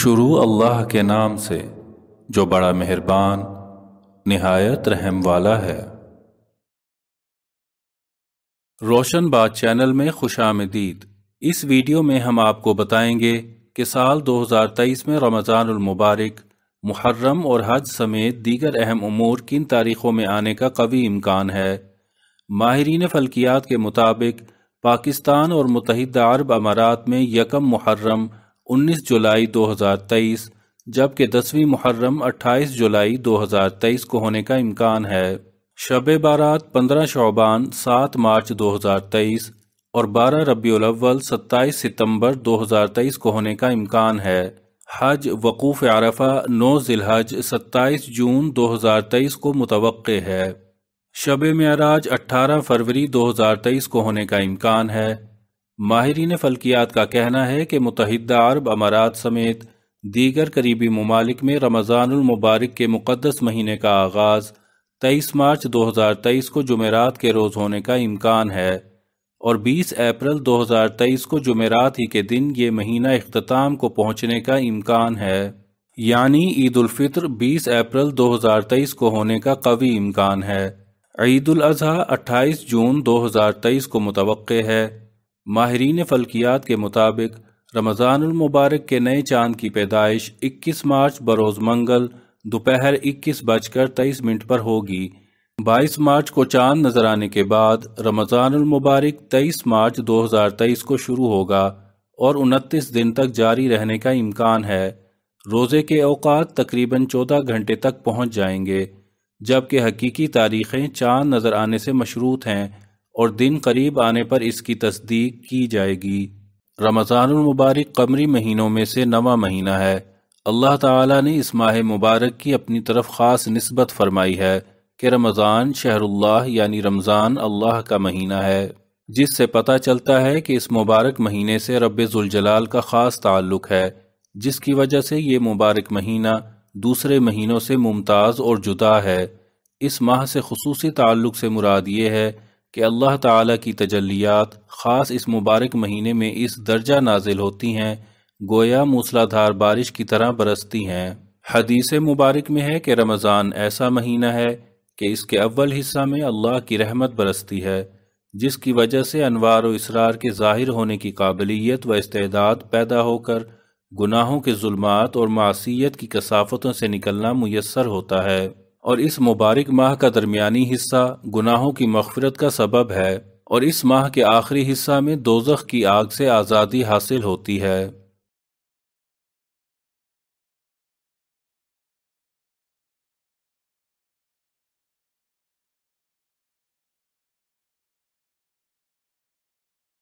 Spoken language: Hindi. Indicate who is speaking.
Speaker 1: शुरू अल्लाह के नाम से जो बड़ा मेहरबान नहायत रहम वाला है रोशन बात चैनल में खुश आमदीद इस वीडियो में हम आपको बताएंगे कि साल 2023 में रमज़ान मुबारक मुहर्रम और हज समेत दीगर अहम उमूर किन तारीखों में आने का कवि इम्कान है माहरीन फ़ल्कियात के मुताबिक पाकिस्तान और मुतहद अरब अमारात में यकम मुहर्रम 19 जुलाई 2023 जबकि दसवीं मुहर्रम 28 जुलाई 2023 को होने का इम्कान है शब बारात 15 शोबान 7 मार्च 2023 और 12 रबीवल 27 सितंबर 2023 को होने का इम्कान है हज वकूफ़ आरफा नौ जिलहज 27 जून 2023 को मुतव है शब मराज 18 फरवरी 2023 को होने का इम्कान है माहरीन फल्कियात का कहना है कि मुतहद अरब अमारात समेत दीगर करीबी ममालिक में रमज़ानमबारक के मुक़दस महीने का आगाज़ तेईस मार्च दो हज़ार तेईस को जमेरात के रोज़ होने का इम्कान है और बीस अप्रैल दो हज़ार तेईस को जमेरात ही के दिन ये महीना अख्ताम को पहुँचने का इम्कान है यानी ईदालफ़ितर बीस अप्रैल दो हज़ार तेईस को होने का कवी इम्कान है ईद अज़ी अट्ठाईस जून दो हज़ार तेईस को मुतव है माहरीन फल्कियात के मुताबिक रमज़ानमबारक के नए चांद की पैदाइश 21 मार्च बरोज़ मंगल दोपहर इक्कीस बजकर तेईस मिनट पर होगी 22 मार्च को चांद नजर आने के बाद रमज़ानमबारक 23 मार्च 2023 को शुरू होगा और 29 दिन तक जारी रहने का इम्कान है रोज़े के अवकात तकरीबन 14 घंटे तक पहुँच जाएंगे जबकि हकीकी तारीखें चांद नज़र आने से मशरूत हैं और दिन करीब आने पर इसकी तस्दीक की जाएगी रमज़ानमबारक कमरी महीनों में से नवा महीना है अल्लाह ताला ने इस माह मुबारक की अपनी तरफ ख़ास नस्बत फरमाई है कि रमज़ान शहरुल्लाह यानी रमज़ान अल्लाह का महीना है जिससे पता चलता है कि इस मुबारक महीने से रब्ज़ुलजलाल का ख़ास ताल्लुक़ है जिसकी वजह से ये मुबारक महीना दूसरे महीनों से मुमताज़ और जुदा है इस माह से खसूस ताल्लुक़ से मुराद ये है कि अल्लाह ताला की तजलियात ख़ास इस मुबारक महीने में इस दर्जा नाजिल होती हैं गोया मूसलाधार बारिश की तरह बरसती हैं हदीस मुबारक में है कि रमज़ान ऐसा महीना है कि इसके अव्वल हिस्सा में अल्लाह की रहमत बरसती है जिसकी वजह से अनवार व इसरार के ज़ाहिर होने की काबिलियत व इस्तेदाद पैदा होकर गुनाहों के जुल्मात और मासीत की कसाफतों से निकलना मैसर होता है और इस मुबारक माह का दरमियानी हिस्सा गुनाहों की मफफरत का सबब है और इस माह के आखिरी हिस्सा में दोजख की आग से आज़ादी हासिल होती है